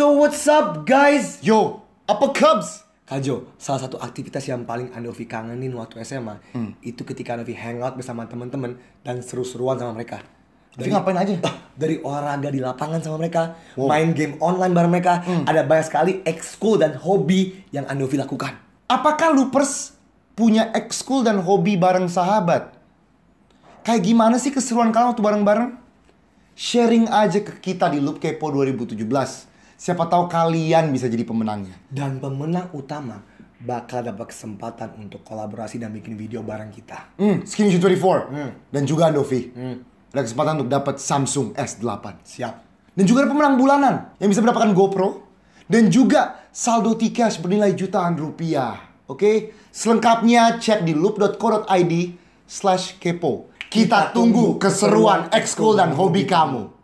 So what's up guys? Yo, apa Cubs? Kajo, salah satu aktivitas yang paling Andovi kangenin waktu SMA hmm. itu ketika Andovi hangout bersama teman-teman dan seru-seruan sama mereka. Dari, Jadi ngapain aja? Ah, dari olahraga di lapangan sama mereka, wow. main game online bareng mereka, hmm. ada banyak sekali ekskul dan hobi yang Andovi lakukan. Apakah Lupers punya ekskul dan hobi bareng sahabat? Kayak gimana sih keseruan kalian waktu bareng-bareng? Sharing aja ke kita di Loop Kepo 2017 Siapa tahu kalian bisa jadi pemenangnya. Dan pemenang utama bakal dapat kesempatan untuk kolaborasi dan bikin video bareng kita. Hmm, Skin 24 hmm. dan juga Andovi. Hmm. Ada kesempatan untuk dapat Samsung S8. Siap. Dan juga ada pemenang bulanan yang bisa mendapatkan GoPro dan juga saldo tiket bernilai jutaan rupiah. Oke, okay? selengkapnya cek di loop.co.id slash kepo. Kita tunggu keseruan ekskul dan hobi kamu.